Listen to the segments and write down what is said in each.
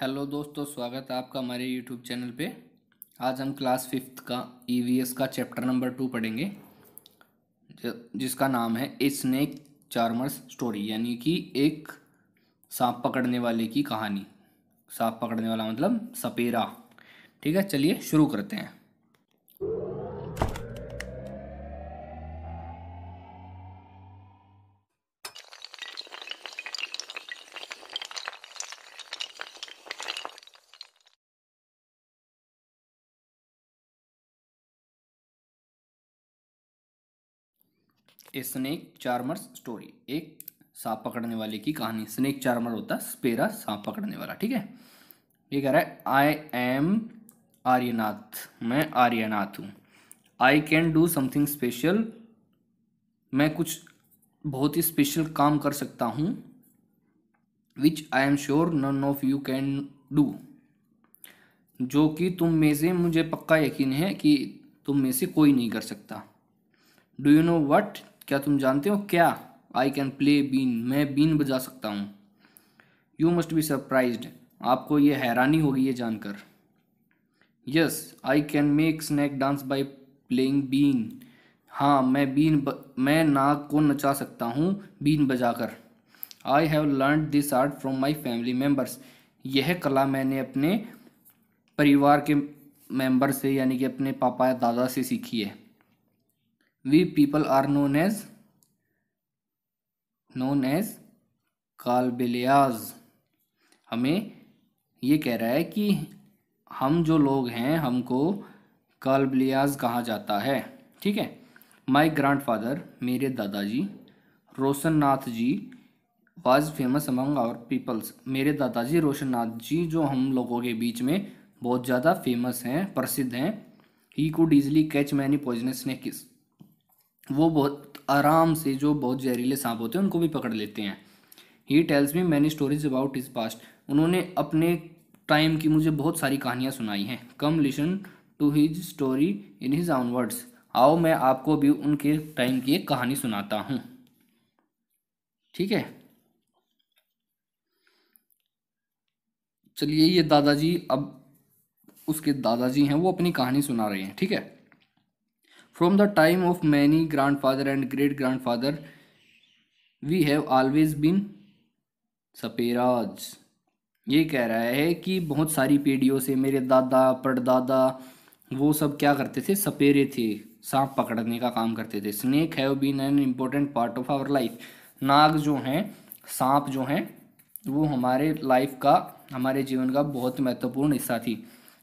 hello दोस्तों स्वागत है आपका हमारे यूट्यूब चैनल पे आज हम क्लास फिफ्थ का ईवीएस e का चैप्टर नंबर टू पढ़ेंगे जिसका नाम है ए स्नैक चार्मर्स स्टोरी यानी कि एक सांप पकड़ने वाले की कहानी सांप पकड़ने वाला मतलब सपेरा ठीक है चलिए शुरू करते हैं ए स्नेक चार्मर स्टोरी एक सांप पकड़ने वाले की कहानी स्नेक चार्मर होता है स्पेरा सांप पकड़ने वाला ठीक है ये कह रहा है आई एम आर्यनाथ मैं आर्यनाथ हूँ I can do something special मैं कुछ बहुत ही स्पेशल काम कर सकता हूँ which I am sure none of you can do जो कि तुम में से मुझे पक्का यकीन है कि तुम में से कोई नहीं कर सकता डू यू नो वट क्या तुम जानते हो क्या आई कैन प्ले बीन मैं बीन बजा सकता हूँ यू मस्ट बी सरप्राइज आपको ये हैरानी होगी ये जानकर yes I can make snake dance by playing been हाँ मैं बीन ब, मैं नाक को नचा सकता हूँ बीन बजा कर I have learn this art from my family members यह कला मैंने अपने परिवार के मेम्बर से यानी कि अपने पापा या दादा से सीखी है we people are known as known as Kalbeliyas हमें ये कह रहा है कि हम जो लोग हैं हमको कालबिलियाज कहा जाता है ठीक है माई ग्रांड फादर मेरे दादाजी Roshan Nath ji was famous among our peoples मेरे दादाजी रोशन नाथ जी जो हम लोगों के बीच में बहुत ज़्यादा फेमस हैं प्रसिद्ध हैं he could easily catch many poisonous kiss वो बहुत आराम से जो बहुत जहरीले सांप होते हैं उनको भी पकड़ लेते हैं he tells me many stories about his past उन्होंने अपने टाइम की मुझे बहुत सारी कहानियाँ सुनाई हैं come listen to his story in his own words आओ मैं आपको भी उनके टाइम की एक कहानी सुनाता हूँ ठीक है चलिए ये दादाजी अब उसके दादाजी हैं वो अपनी कहानी सुना रहे हैं ठीक है from the time of many grandfather and great grandfather we have always been saperas ये कह रहा है कि बहुत सारी पीढ़ियों से मेरे दादा पड़दादा वो सब क्या करते थे सपेरे थे सांप पकड़ने का काम करते थे snake have been an important part of our life नाग जो हैं सांप जो हैं वो हमारे लाइफ का हमारे जीवन का बहुत महत्वपूर्ण हिस्सा थी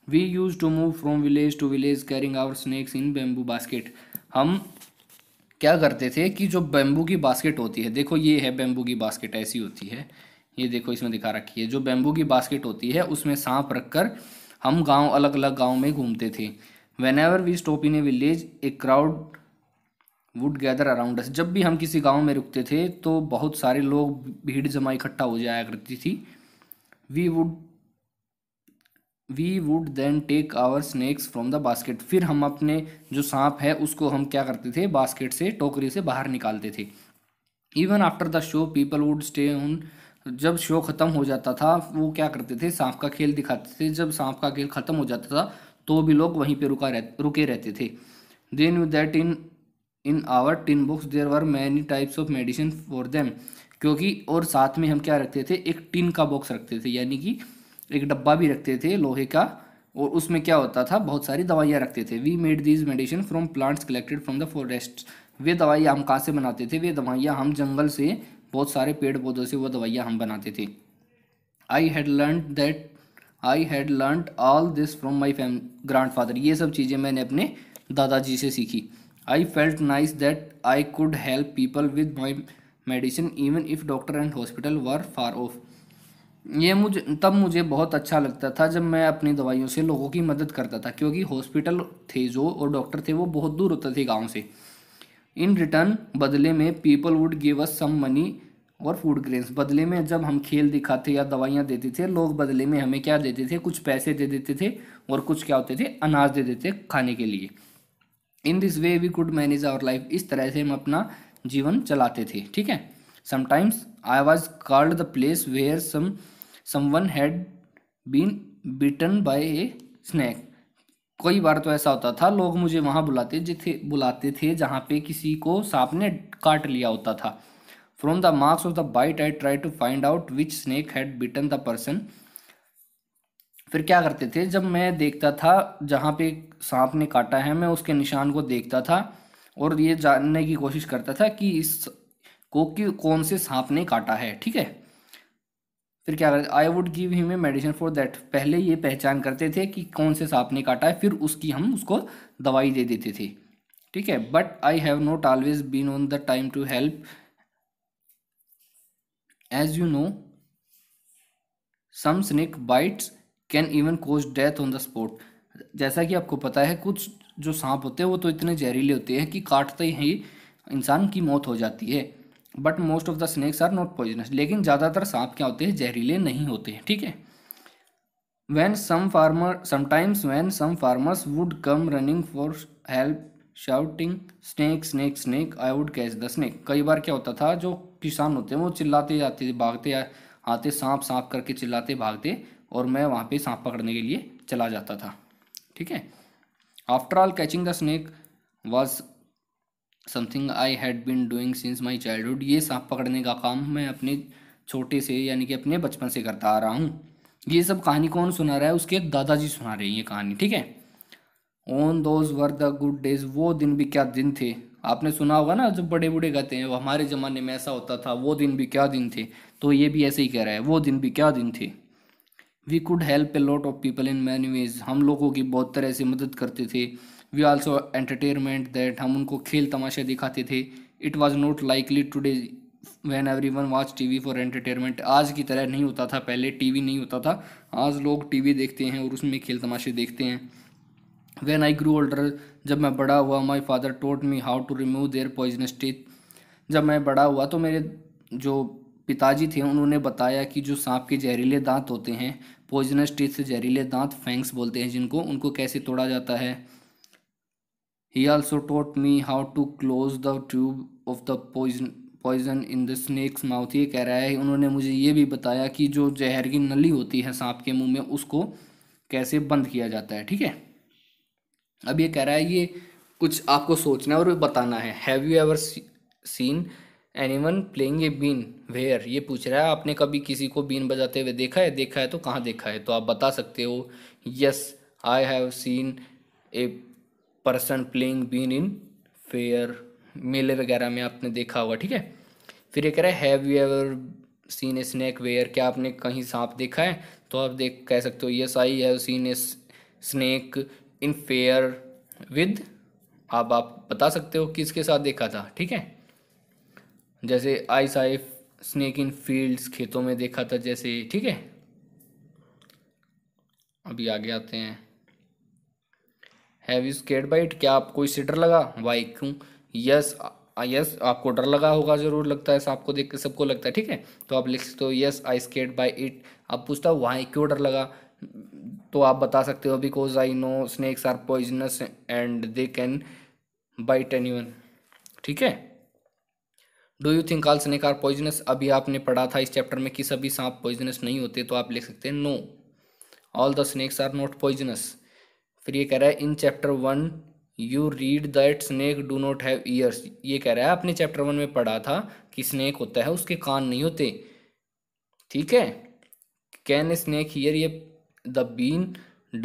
we use to move from village to village carrying our snakes in bamboo basket हम क्या करते थे कि जो बैम्बू की बास्केट होती है देखो ये है बैम्बू की बास्केट ऐसी होती है ये देखो इसमें दिखा रखी है जो बैम्बू की बास्केट होती है उसमें सांप रखकर हम गांव अलग अलग गांव में घूमते थे whenever we stop in a village a crowd would gather around us जब भी हम किसी गांव में रुकते थे तो बहुत सारे लोग भीड़ जमा इकट्ठा हो जाया करती थी we would we would then take our snakes from the basket फिर हम अपने जो सांप है उसको हम क्या करते थे बास्केट से टोकरी से बाहर निकालते थे even after the show people would stay उन जब शो ख़त्म हो जाता था वो क्या करते थे सांप का खेल दिखाते थे जब सांप का खेल ख़त्म हो जाता था तो भी लोग वहीं पे रुका रह रुके रहते थे then you that in in our tin books there were many types of medicine for them क्योंकि और साथ में हम क्या रखते थे एक टिन का बॉक्स रखते थे यानी कि एक डब्बा भी रखते थे लोहे का और उसमें क्या होता था बहुत सारी दवाइयाँ रखते थे we made these medicine from plants collected from the forest वे दवाइयाँ हम कहाँ से बनाते थे वे दवाइयाँ हम जंगल से बहुत सारे पेड़ पौधों से वो दवाइयाँ हम बनाते थे I had learn that I had learn all this from my fam grandfather ये सब चीज़ें मैंने अपने दादाजी से सीखी I felt nice that I could help people with my medicine even if doctor and hospital were far off ये मुझे तब मुझे बहुत अच्छा लगता था जब मैं अपनी दवाइयों से लोगों की मदद करता था क्योंकि हॉस्पिटल थे जो और डॉक्टर थे वो बहुत दूर होते थे गांव से इन रिटर्न बदले में people would give us some money और फूड ग्रेन्स बदले में जब हम खेल दिखाते या दवाइयाँ देते थे लोग बदले में हमें क्या देते थे कुछ पैसे दे देते थे और कुछ क्या होते थे अनाज दे देते खाने के लिए in this way we could manage our life इस तरह से हम अपना जीवन चलाते थे ठीक है sometimes I was called the place where some someone had been bitten by a snake कई बार तो ऐसा होता था लोग मुझे वहाँ बुलाते जिथे बुलाते थे जहाँ पे किसी को सांप ने काट लिया होता था from the marks of the bite I try to find out which snake had bitten the person फिर क्या करते थे जब मैं देखता था जहाँ पे सांप ने काटा है मैं उसके निशान को देखता था और ये जानने की कोशिश करता था कि इस को कि कौन से सांप ने काटा है ठीक है फिर क्या करते I would give him a medicine for that पहले ये पहचान करते थे कि कौन से सांप ने काटा है फिर उसकी हम उसको दवाई दे देते थे ठीक है but I have not always been on the time to help as you know some snake bites can even cause death on the spot जैसा कि आपको पता है कुछ जो सांप होते हैं वो तो इतने जहरीले होते हैं कि काटते ही इंसान की मौत हो जाती है but most of the snakes are not poisonous लेकिन ज़्यादातर सांप क्या होते हैं जहरीले नहीं होते हैं ठीक है when some farmer sometimes when some farmers would come running for help shouting snake snake snake I would catch the snake कई बार क्या होता था जो किसान होते हैं वो चिल्लाते जाते भागते आते सांप सांप करके चिल्लाते भागते और मैं वहाँ पे सांप पकड़ने के लिए चला जाता था ठीक है after all catching the snake was something I had been doing since my childhood ये सांप पकड़ने का काम मैं अपने छोटे से यानी कि अपने बचपन से करता आ रहा हूँ ये सब कहानी कौन सुना रहा है उसके दादाजी सुना रहे हैं ये कहानी ठीक है on those were the good days वो दिन भी क्या दिन थे आपने सुना होगा ना जब बड़े बूढ़े कहते हैं हमारे ज़माने में ऐसा होता था वो दिन भी क्या दिन थे तो ये भी ऐसे ही कह रहा है वो दिन भी क्या दिन थे we could help a lot of people in many ways हम लोगों की बहुत तरह से मदद करते थे वी ऑल्सो एंटरटेनमेंट दैट हम उनको खेल तमाशे दिखाते थे it was not likely today when everyone watch T V for entertainment आज की तरह नहीं होता था पहले टी वी नहीं होता था आज लोग टी वी देखते हैं और उसमें खेल तमाशे देखते हैं वैन आई ग्रू ओल्डर जब मैं बड़ा हुआ my father taught me how to remove their poisonous teeth जब मैं बड़ा हुआ तो मेरे जो पिताजी थे उन्होंने बताया कि जो सांप के जहरीले दांत होते हैं पॉइजनस टीथ से जहरीले दांत फैंक्स बोलते हैं जिनको उनको कैसे तोड़ा जाता है He also taught me how to close the tube of the poison poison in the snake's mouth ये कह रहा है उन्होंने मुझे ये भी बताया कि जो जहर की नली होती है सांप के मुंह में उसको कैसे बंद किया जाता है ठीक है अब ये कह रहा है ये कुछ आपको सोचना है और बताना है have you ever seen anyone playing a been where ये पूछ रहा है आपने कभी किसी को बीन बजाते हुए देखा है देखा है तो कहाँ देखा है तो आप बता सकते हो yes I have seen a person playing been in fair मेले वगैरह में आपने देखा होगा ठीक है फिर ये कह रहा है have you ever seen a snake where क्या आपने कहीं सांप देखा है तो आप देख कह सकते हो yes I have seen a snake in fair with आप आप बता सकते हो किसके साथ देखा था ठीक है जैसे I saw snake in fields खेतों में देखा था जैसे ठीक है अभी आगे आते हैं हैव यू बाई बाइट क्या आपको इससे डर लगा वाई क्यों यस यस uh, आपको डर लगा होगा जरूर लगता है आपको देख के सबको लगता है ठीक है तो आप लिख सकते हो yes I skate by it आप पूछता हो वाई क्यों डर लगा तो आप बता सकते हो because I know snakes are poisonous and they can bite anyone ठीक है do you think all snake are poisonous अभी आपने पढ़ा था इस चैप्टर में कि सभी सांप पॉइजनस नहीं होते तो आप लिख सकते हैं no all the snakes are not poisonous फिर ये कह रहा है in chapter one you read that snake do not have ears ये कह रहा है आपने चैप्टर वन में पढ़ा था कि स्नेक होता है उसके कान नहीं होते ठीक है कैन स्नेक हियर ये the been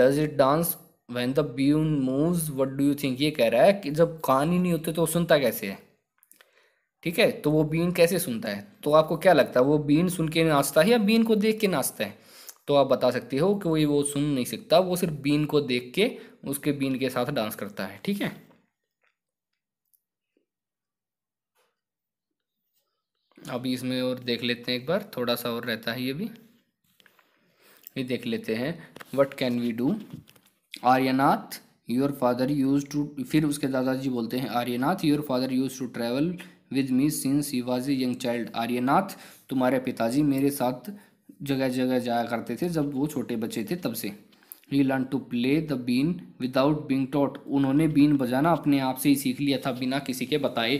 does it dance when the been move what do you think ये कह रहा है कि जब कान ही नहीं होते तो वो सुनता कैसे है ठीक है तो वो बीन कैसे सुनता है तो आपको क्या लगता है वो बीन सुन के नाचता है या बीन को देख के नाचता है तो आप बता सकते हो कि वही वो सुन नहीं सकता वो सिर्फ बीन को देख के उसके बीन के साथ डांस करता है ठीक है अभी इसमें और देख लेते हैं एक बार थोड़ा सा और रहता है ये भी ये देख लेते हैं what can we do Aryanath your father use to फिर उसके दादाजी बोलते हैं Aryanath your father use to travel with me since he was a young child Aryanath तुम्हारे पिताजी मेरे साथ जगह जगह जाया करते थे जब वो छोटे बच्चे थे तब से ही learn to play the been without being taught उन्होंने बीन बजाना अपने आप से ही सीख लिया था बिना किसी के बताए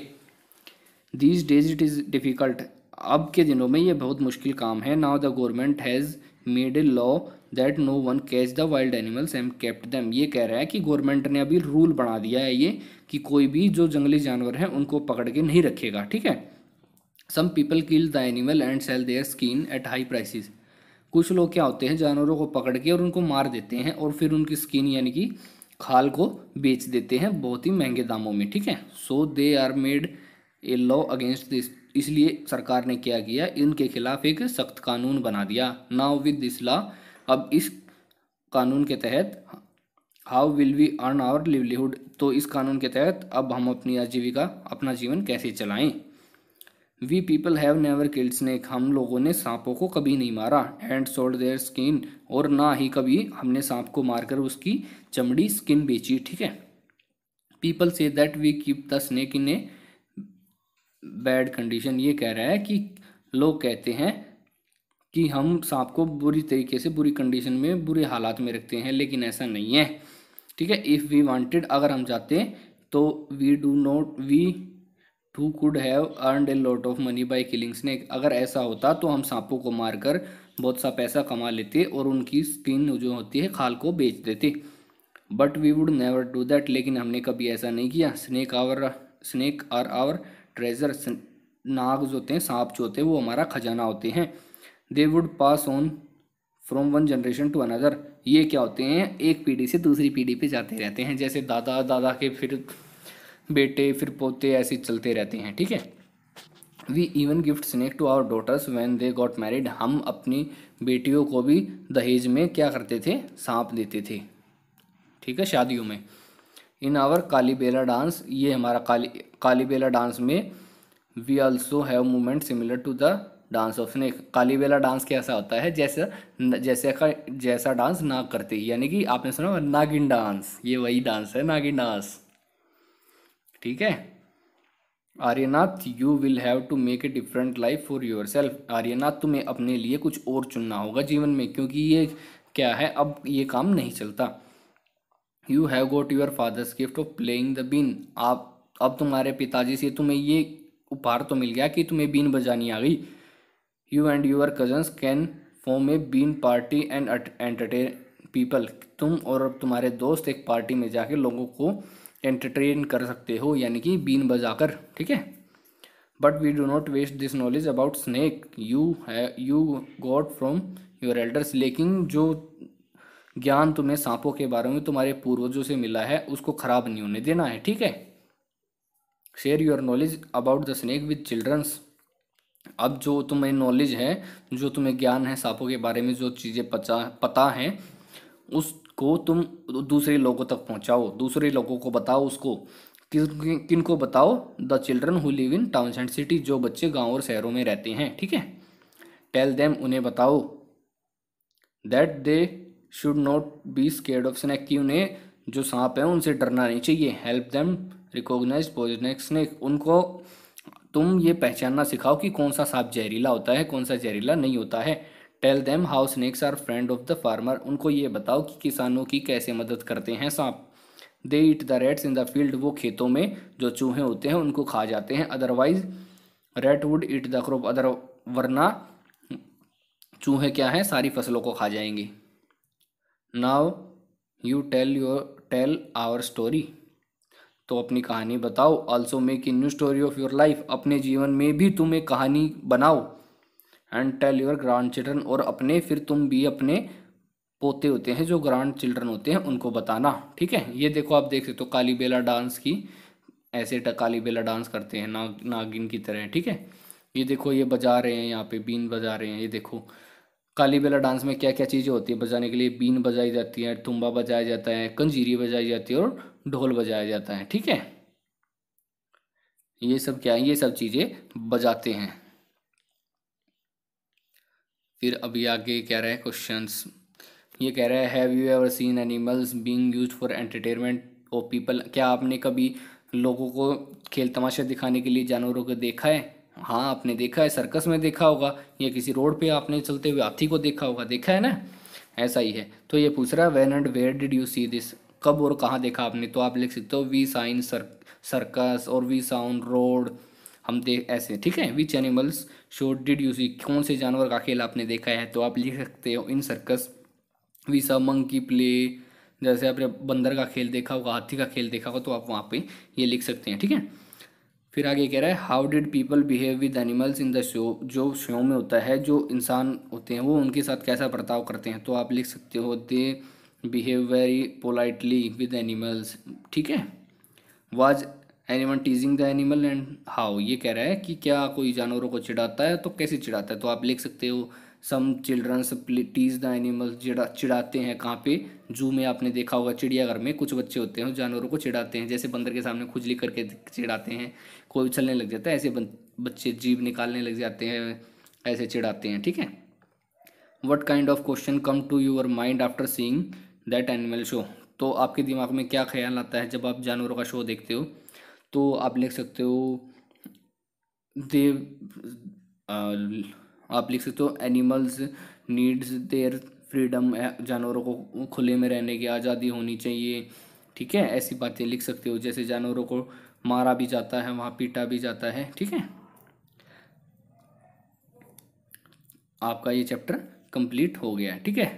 these days it is difficult अब के दिनों में ये बहुत मुश्किल काम है now the government has made a law that no one catch the wild animals am kept them ये कह रहा है कि गवर्नमेंट ने अभी रूल बना दिया है ये कि कोई भी जो जंगली जानवर हैं उनको पकड़ के नहीं रखेगा ठीक है some people kill the animal and sell their skin at high prices कुछ लोग क्या होते हैं जानवरों को पकड़ के और उनको मार देते हैं और फिर उनकी स्किन यानी कि खाल को बेच देते हैं बहुत ही महंगे दामों में ठीक है so they are made a law against this इसलिए सरकार ने क्या किया इनके खिलाफ एक सख्त कानून बना दिया नाउ विद दिस लॉ अब इस कानून के तहत how will we earn our livelihood तो इस कानून के तहत अब हम अपनी आजीविका अपना जीवन कैसे चलाएं we people have never killed snake हम लोगों ने सांपों को कभी नहीं मारा एंड सोल्ड देयर स्किन और ना ही कभी हमने सांप को मारकर उसकी चमड़ी स्किन बेची ठीक है people say that we keep the snake in a bad condition ये कह रहा है कि लोग कहते हैं कि हम सांप को बुरी तरीके से बुरी कंडीशन में बुरे हालात में रखते हैं लेकिन ऐसा नहीं है ठीक है इफ़ वी वांटेड अगर हम चाहते तो we do not we too could have earn a lot of money by killing snake अगर ऐसा होता तो हम सांपों को मारकर बहुत सा पैसा कमा लेते और उनकी स्किन जो होती है खाल को बेच देते but we would never do that लेकिन हमने कभी ऐसा नहीं किया snake our snake are our treasure नाग जो होते हैं सांप जो होते हैं वो हमारा खजाना होते हैं they would pass on from one generation to another ये क्या होते हैं एक पीढ़ी से दूसरी पीढ़ी पे जाते रहते हैं जैसे दादा दादा के फिर बेटे फिर पोते ऐसे चलते रहते हैं ठीक है we even gift snake to our daughters when they got married हम अपनी बेटियों को भी दहेज में क्या करते थे सांप देते थे ठीक है शादियों में in our Kali Bela dance ये हमारा काली काली बेला डांस में we also have moment similar to the dance of snake Kali Bela dance कैसा होता है जैसा जैसे का जैसा डांस नाग करते यानी कि आपने सुना नागिन डांस ये वही डांस है नागिन डांस ठीक है Aryanath you will have to make a different life for yourself Aryanath तुम्हें अपने लिए कुछ और चुनना होगा जीवन में क्योंकि ये क्या है अब ये काम नहीं चलता you have got your father's gift of playing the been आप अब तुम्हारे पिताजी से तुम्हें ये उपहार तो मिल गया कि तुम्हें बीन बजानी आ गई you and your cousins can form a been party and entertain people तुम और तुम्हारे दोस्त एक पार्टी में जाके लोगों को एंटरटेन कर सकते हो यानी कि बीन बजाकर ठीक है but we do not waste this knowledge about snake you है you got from your elders लेकिन जो ज्ञान तुम्हें सांपों के बारे में तुम्हारे पूर्वजों से मिला है उसको खराब नहीं होने देना है ठीक है share your knowledge about the snake with childrens अब जो तुम्हें नॉलेज है जो तुम्हें ज्ञान है सांपों के बारे में जो चीज़ें पता पता हैं उस को तुम दूसरे लोगों तक पहुंचाओ दूसरे लोगों को बताओ उसको किन किन को बताओ the children who live in town and city जो बच्चे गांव और शहरों में रहते हैं ठीक है टेल देम उन्हें बताओ that they should not be scared of snake कि उन्हें जो सांप है उनसे डरना नहीं चाहिए help them recognise poisonic snake उनको तुम ये पहचानना सिखाओ कि कौन सा सांप जहरीला होता है कौन सा जहरीला नहीं होता है tell them how snakes are friend of the farmer उनको ये बताओ कि किसानों की कैसे मदद करते हैं सांप they eat the rats in the field वो खेतों में जो चूहे होते हैं उनको खा जाते हैं otherwise rat would eat the crop other वरना चूहे क्या हैं सारी फसलों को खा जाएंगे now you tell your tell our story तो अपनी कहानी बताओ also make a new story of your life अपने जीवन में भी तुम एक कहानी बनाओ and tell your grandchildren और अपने फिर तुम भी अपने पोते होते हैं जो ग्रांड चिल्ड्रन होते हैं उनको बताना ठीक है ये देखो आप देख सकते हो काली बेला डांस की ऐसे काली बेला डांस करते हैं नाग नागिन की तरह ठीक है ये देखो ये बजा रहे हैं यहाँ पे बीन बजा रहे हैं ये देखो काली बेला डांस में क्या क्या चीज़ें होती है बजाने के लिए बीन बजाई जाती है तुम्बा बजाया जाता है कंजीरी बजाई जाती है और ढोल बजाया जाता है ठीक है ये सब क्या है ये सब चीज़ें बजाते हैं फिर अभी आगे कह रहे हैं क्वेश्चन ये कह रहे हैं have you ever seen animals being use for entertainment of people क्या आपने कभी लोगों को खेल तमाशा दिखाने के लिए जानवरों को देखा है हाँ आपने देखा है सर्कस में देखा होगा या किसी रोड पे आपने चलते हुए हाथी को देखा होगा देखा है ना ऐसा ही है तो ये पूछ रहा है when and where did you see this कब और कहाँ देखा आपने तो आप लिख सकते हो वी साइन सर सर्कस और वी साउंड रोड हम देख ऐसे ठीक है which animals show did you see कौन से जानवर का खेल आपने देखा है तो आप लिख सकते हो इन सर्कस वी सब मंकी प्ले जैसे आपने बंदर का खेल देखा होगा हाथी का खेल देखा होगा तो आप वहाँ पे ये लिख सकते हैं ठीक है फिर आगे कह रहा है how did people behave with animals in the show जो शो में होता है जो इंसान होते हैं वो उनके साथ कैसा बर्ताव करते हैं तो आप लिख सकते हो they behave very politely with animals ठीक है was animal teasing the animal and how ये कह रहा है कि क्या कोई जानवरों को चिढ़ाता है तो कैसे चिढ़ाता है तो आप लिख सकते हो some childrens tease the animal चिढ़ाते हैं कहाँ पे जू में आपने देखा होगा चिड़ियाघर में कुछ बच्चे होते हैं जानवरों को चिढ़ाते हैं जैसे बंदर के सामने खुजली करके चिढ़ाते हैं कोई उछलने लग जाता है ऐसे बच्चे जीव निकालने लग जाते हैं ऐसे चिढ़ाते हैं ठीक है what kind of question come to your mind after seeing that animal show तो आपके दिमाग में क्या ख्याल आता है जब आप जानवरों का शो देखते हो तो आप लिख सकते हो देव आप लिख सकते हो एनिमल्स नीड्स देयर फ्रीडम जानवरों को खुले में रहने की आज़ादी होनी चाहिए ठीक है ऐसी बातें लिख सकते हो जैसे जानवरों को मारा भी जाता है वहाँ पीटा भी जाता है ठीक है आपका ये चैप्टर कंप्लीट हो गया ठीक है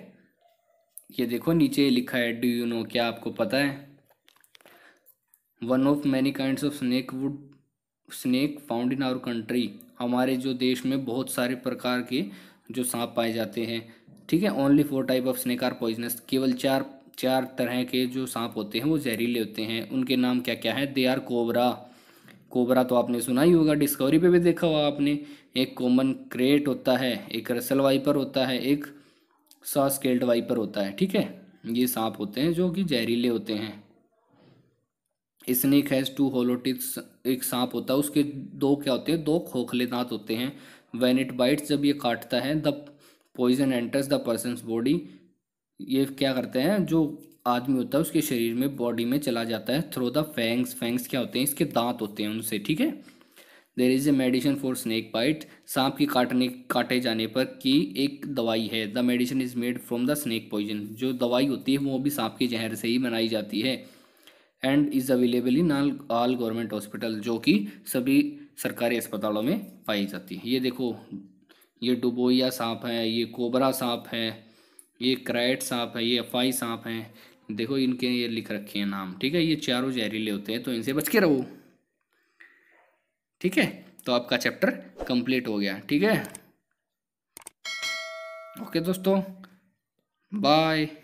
ये देखो नीचे लिखा है डू यू नो क्या आपको पता है one of many kind of snake would snake found in our country हमारे जो देश में बहुत सारे प्रकार के जो सांप पाए जाते हैं ठीक है only four type of snake are poisonous केवल चार चार तरह के जो सांप होते हैं वो जहरीले होते हैं उनके नाम क्या क्या है दे आर कोबरा कोबरा तो आपने सुना ही होगा डिस्कवरी पे भी देखा होगा आपने एक कॉमन क्रेट होता है एक रसल वाइपर होता है एक सॉस वाइपर होता है ठीक है ये सांप होते हैं जो कि जहरीले होते हैं स्नेक हैज़ टू होलोटिक्स एक सांप होता है उसके दो क्या होते हैं दो खोखले दांत होते हैं वैन इट बाइट्स जब ये काटता है the poison enters the person's body ये क्या करते हैं जो आदमी होता है उसके शरीर में बॉडी में चला जाता है थ्रो द फैंग्स फैंग्स क्या होते हैं इसके दांत होते हैं उनसे ठीक है there is a medicine for snake bite सांप की काटने काटे जाने पर की एक दवाई है the medicine is made from the snake poison जो दवाई होती है वो भी सांप के जहर से ही बनाई जाती है and is available in all all government hospital जो कि सभी सरकारी अस्पतालों में पाई जाती है ये देखो ये डुबोया सांप है ये कोबरा सांप है ये क्राइट सांप है ये अफाई सांप है देखो इनके ये लिख रखे हैं नाम ठीक है ये चारों जहरीले होते हैं तो इनसे बच के रहो ठीक है तो आपका चैप्टर कंप्लीट हो गया ठीक है ओके दोस्तों बाय